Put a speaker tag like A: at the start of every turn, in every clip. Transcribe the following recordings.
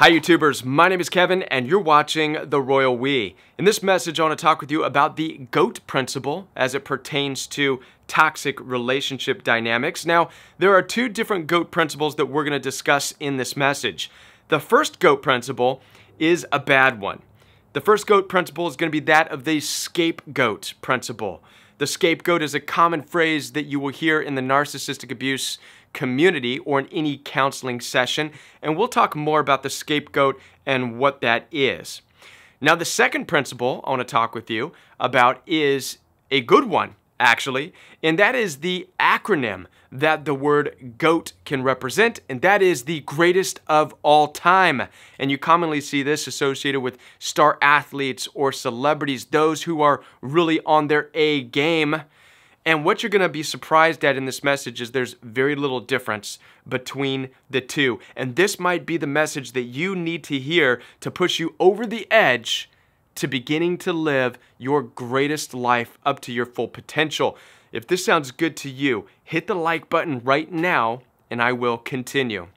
A: Hi YouTubers, my name is Kevin and you're watching The Royal We. In this message I want to talk with you about the GOAT principle as it pertains to toxic relationship dynamics. Now, there are two different GOAT principles that we're going to discuss in this message. The first GOAT principle is a bad one. The first GOAT principle is going to be that of the scapegoat principle. The scapegoat is a common phrase that you will hear in the narcissistic abuse community or in any counseling session, and we'll talk more about the scapegoat and what that is. Now, the second principle I want to talk with you about is a good one actually, and that is the acronym that the word GOAT can represent, and that is the greatest of all time. And you commonly see this associated with star athletes or celebrities, those who are really on their A game. And what you're gonna be surprised at in this message is there's very little difference between the two. And this might be the message that you need to hear to push you over the edge to beginning to live your greatest life up to your full potential. If this sounds good to you, hit the like button right now and I will continue.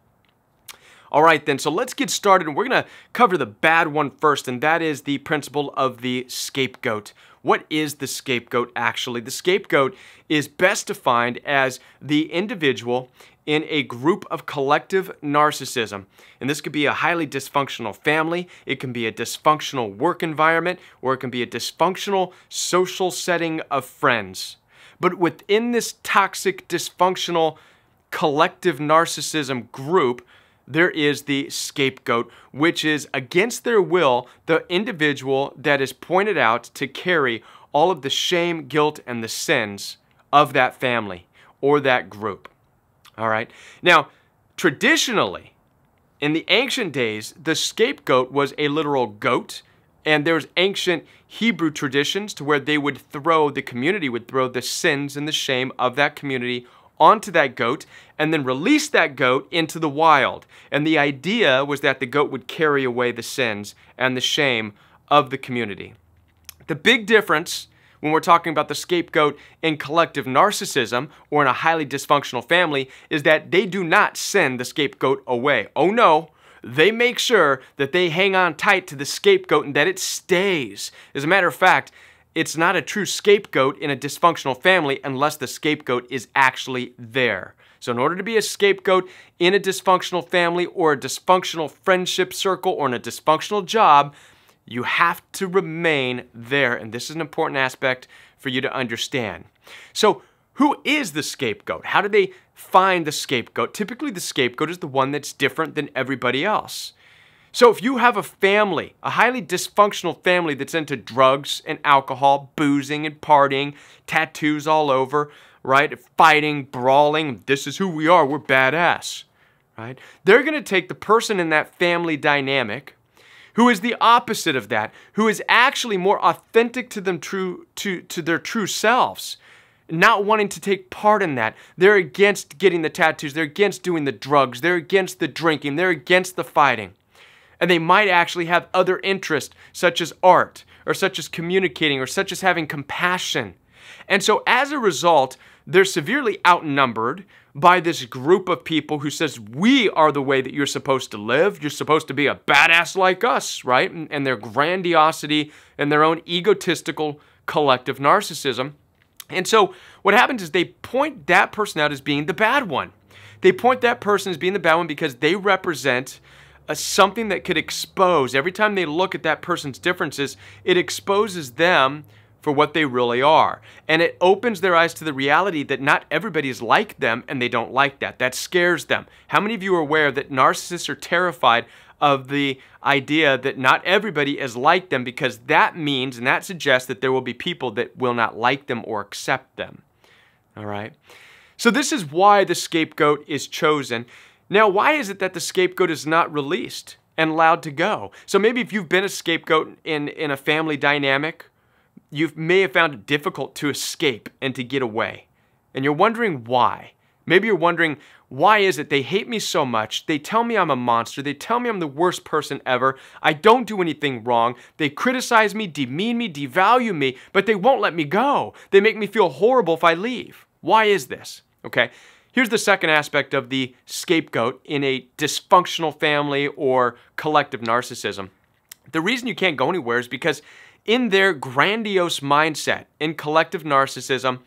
A: All right, then, so let's get started. And we're going to cover the bad one first, and that is the principle of the scapegoat. What is the scapegoat actually? The scapegoat is best defined as the individual in a group of collective narcissism. And this could be a highly dysfunctional family, it can be a dysfunctional work environment, or it can be a dysfunctional social setting of friends. But within this toxic, dysfunctional, collective narcissism group, there is the scapegoat, which is against their will, the individual that is pointed out to carry all of the shame, guilt, and the sins of that family or that group. All right. Now, traditionally, in the ancient days, the scapegoat was a literal goat, and there's ancient Hebrew traditions to where they would throw, the community would throw the sins and the shame of that community onto that goat and then release that goat into the wild. And the idea was that the goat would carry away the sins and the shame of the community. The big difference when we're talking about the scapegoat in collective narcissism or in a highly dysfunctional family is that they do not send the scapegoat away. Oh no, they make sure that they hang on tight to the scapegoat and that it stays. As a matter of fact, it's not a true scapegoat in a dysfunctional family unless the scapegoat is actually there. So, in order to be a scapegoat in a dysfunctional family or a dysfunctional friendship circle or in a dysfunctional job, you have to remain there, and this is an important aspect for you to understand. So, who is the scapegoat? How do they find the scapegoat? Typically, the scapegoat is the one that's different than everybody else. So, if you have a family, a highly dysfunctional family that's into drugs and alcohol, boozing and partying, tattoos all over, right? Fighting, brawling, this is who we are, we're badass, right? They're gonna take the person in that family dynamic, who is the opposite of that, who is actually more authentic to them true to, to their true selves, not wanting to take part in that. They're against getting the tattoos, they're against doing the drugs, they're against the drinking, they're against the fighting. And they might actually have other interests, such as art, or such as communicating, or such as having compassion. And so as a result, they're severely outnumbered, by this group of people who says, we are the way that you're supposed to live. You're supposed to be a badass like us, right? And, and their grandiosity and their own egotistical collective narcissism. And so what happens is they point that person out as being the bad one. They point that person as being the bad one because they represent a, something that could expose, every time they look at that person's differences, it exposes them for what they really are. And it opens their eyes to the reality that not everybody's like them and they don't like that. That scares them. How many of you are aware that narcissists are terrified of the idea that not everybody is like them because that means and that suggests that there will be people that will not like them or accept them. All right. So this is why the scapegoat is chosen. Now, why is it that the scapegoat is not released and allowed to go? So maybe if you've been a scapegoat in, in a family dynamic you may have found it difficult to escape and to get away. And you're wondering why. Maybe you're wondering, why is it they hate me so much? They tell me I'm a monster. They tell me I'm the worst person ever. I don't do anything wrong. They criticize me, demean me, devalue me, but they won't let me go. They make me feel horrible if I leave. Why is this? Okay. Here's the second aspect of the scapegoat in a dysfunctional family or collective narcissism. The reason you can't go anywhere is because in their grandiose mindset in collective narcissism,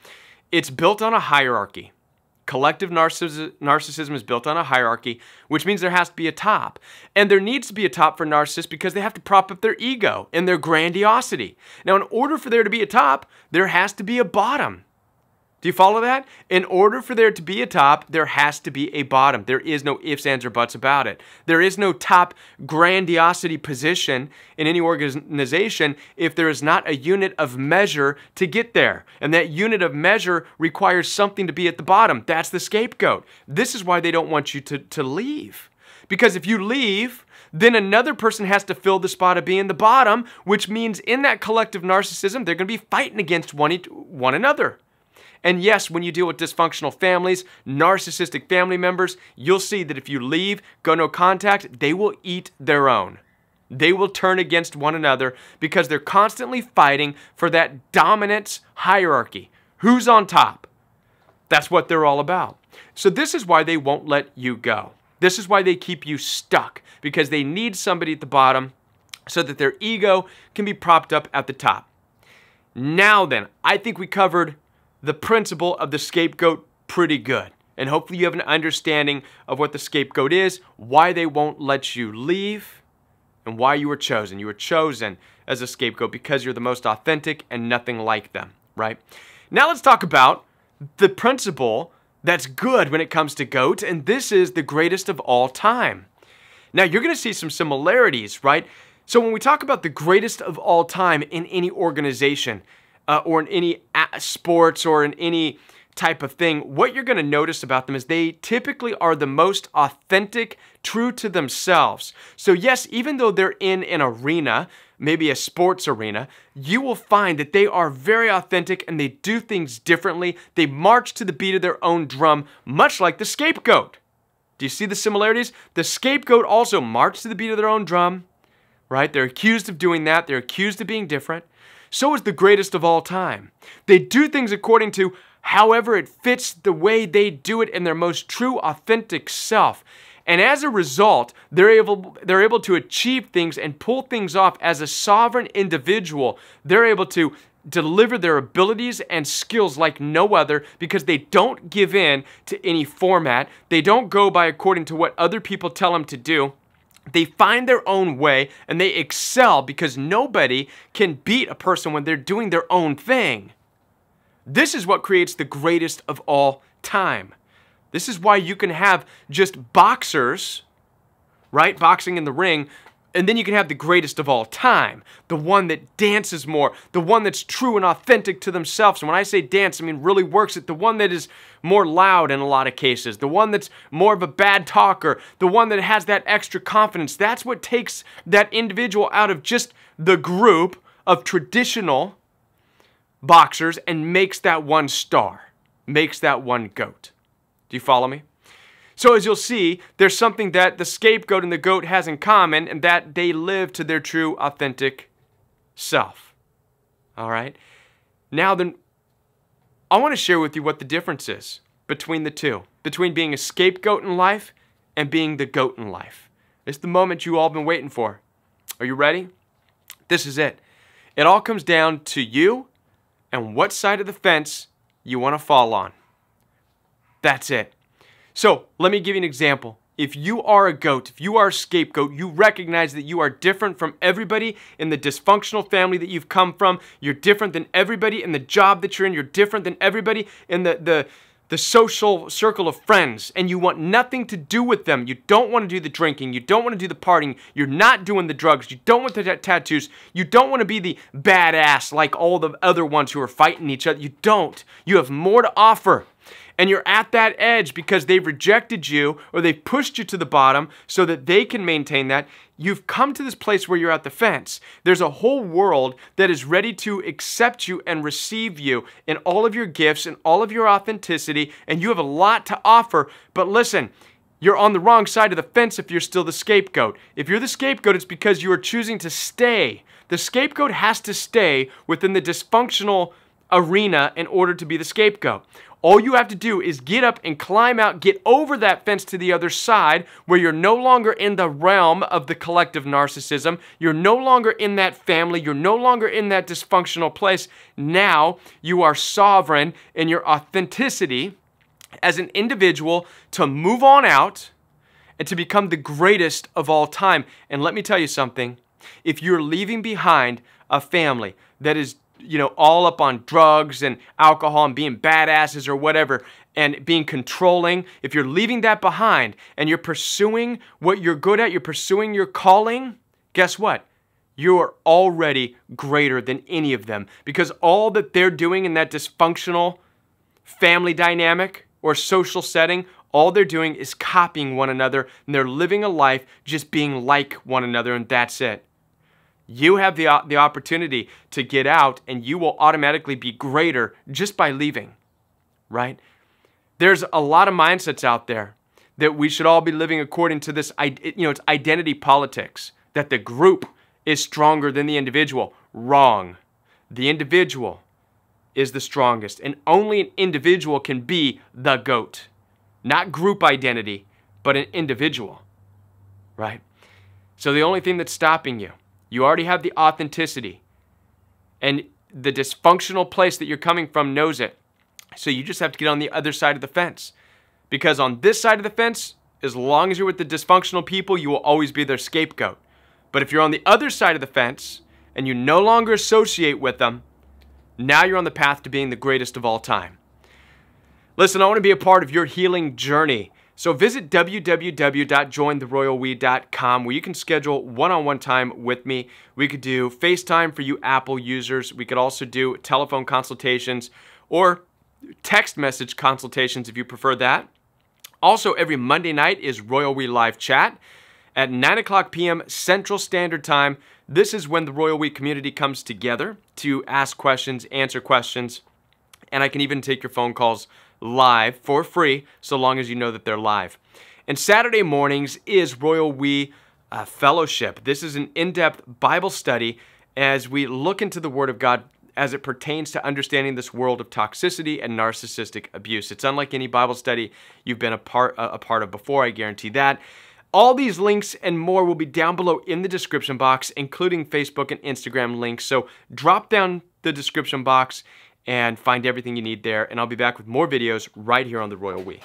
A: it's built on a hierarchy. Collective narciss narcissism is built on a hierarchy, which means there has to be a top. And there needs to be a top for narcissists because they have to prop up their ego and their grandiosity. Now, in order for there to be a top, there has to be a bottom. Do you follow that? In order for there to be a top, there has to be a bottom. There is no ifs, ands, or buts about it. There is no top grandiosity position in any organization if there is not a unit of measure to get there. And that unit of measure requires something to be at the bottom. That's the scapegoat. This is why they don't want you to, to leave. Because if you leave, then another person has to fill the spot of being the bottom, which means in that collective narcissism, they're gonna be fighting against one, one another. And yes, when you deal with dysfunctional families, narcissistic family members, you'll see that if you leave, go no contact, they will eat their own. They will turn against one another because they're constantly fighting for that dominance hierarchy. Who's on top? That's what they're all about. So, this is why they won't let you go. This is why they keep you stuck because they need somebody at the bottom so that their ego can be propped up at the top. Now, then, I think we covered the principle of the scapegoat pretty good. And hopefully you have an understanding of what the scapegoat is, why they won't let you leave, and why you were chosen. You were chosen as a scapegoat because you're the most authentic and nothing like them, right? Now let's talk about the principle that's good when it comes to goats, and this is the greatest of all time. Now you're gonna see some similarities, right? So when we talk about the greatest of all time in any organization, uh, or in any sports or in any type of thing, what you're gonna notice about them is they typically are the most authentic, true to themselves. So, yes, even though they're in an arena, maybe a sports arena, you will find that they are very authentic and they do things differently. They march to the beat of their own drum, much like the scapegoat. Do you see the similarities? The scapegoat also marched to the beat of their own drum, right? They're accused of doing that, they're accused of being different so is the greatest of all time. They do things according to however it fits the way they do it in their most true, authentic self. And as a result, they're able, they're able to achieve things and pull things off as a sovereign individual. They're able to deliver their abilities and skills like no other because they don't give in to any format. They don't go by according to what other people tell them to do. They find their own way and they excel because nobody can beat a person when they're doing their own thing. This is what creates the greatest of all time. This is why you can have just boxers, right? Boxing in the ring, and then you can have the greatest of all time, the one that dances more, the one that's true and authentic to themselves. And when I say dance, I mean really works it, the one that is more loud in a lot of cases, the one that's more of a bad talker, the one that has that extra confidence. That's what takes that individual out of just the group of traditional boxers and makes that one star, makes that one goat. Do you follow me? So as you'll see, there's something that the scapegoat and the goat has in common, and that they live to their true, authentic self. All right? Now then, I want to share with you what the difference is between the two, between being a scapegoat in life and being the goat in life. It's the moment you all been waiting for. Are you ready? This is it. It all comes down to you and what side of the fence you want to fall on. That's it. So let me give you an example. If you are a goat, if you are a scapegoat, you recognize that you are different from everybody in the dysfunctional family that you've come from. You're different than everybody in the job that you're in. You're different than everybody in the, the, the social circle of friends and you want nothing to do with them. You don't want to do the drinking. You don't want to do the partying. You're not doing the drugs. You don't want the tattoos. You don't want to be the badass like all the other ones who are fighting each other. You don't. You have more to offer and you're at that edge because they've rejected you or they've pushed you to the bottom so that they can maintain that, you've come to this place where you're at the fence. There's a whole world that is ready to accept you and receive you in all of your gifts and all of your authenticity, and you have a lot to offer. But listen, you're on the wrong side of the fence if you're still the scapegoat. If you're the scapegoat, it's because you are choosing to stay. The scapegoat has to stay within the dysfunctional arena in order to be the scapegoat. All you have to do is get up and climb out, get over that fence to the other side where you're no longer in the realm of the collective narcissism. You're no longer in that family. You're no longer in that dysfunctional place. Now you are sovereign in your authenticity as an individual to move on out and to become the greatest of all time. And let me tell you something if you're leaving behind a family that is you know, all up on drugs and alcohol and being badasses or whatever and being controlling, if you're leaving that behind and you're pursuing what you're good at, you're pursuing your calling, guess what? You are already greater than any of them because all that they're doing in that dysfunctional family dynamic or social setting, all they're doing is copying one another and they're living a life just being like one another and that's it. You have the, the opportunity to get out and you will automatically be greater just by leaving, right? There's a lot of mindsets out there that we should all be living according to this, you know, it's identity politics, that the group is stronger than the individual. Wrong. The individual is the strongest, and only an individual can be the GOAT. Not group identity, but an individual, right? So the only thing that's stopping you you already have the authenticity. And the dysfunctional place that you're coming from knows it. So you just have to get on the other side of the fence. Because on this side of the fence, as long as you're with the dysfunctional people, you will always be their scapegoat. But if you're on the other side of the fence and you no longer associate with them, now you're on the path to being the greatest of all time. Listen, I want to be a part of your healing journey. So visit www.jointheroyalwe.com where you can schedule one-on-one -on -one time with me. We could do FaceTime for you Apple users. We could also do telephone consultations or text message consultations if you prefer that. Also, every Monday night is Royal We Live Chat at 9 o'clock p.m. Central Standard Time. This is when the Royal We community comes together to ask questions, answer questions, and I can even take your phone calls live for free, so long as you know that they're live. And Saturday mornings is Royal We uh, Fellowship. This is an in depth Bible study as we look into the Word of God as it pertains to understanding this world of toxicity and narcissistic abuse. It's unlike any Bible study you've been a part, a part of before, I guarantee that. All these links and more will be down below in the description box, including Facebook and Instagram links. So drop down the description box and find everything you need there. And I'll be back with more videos right here on the Royal We.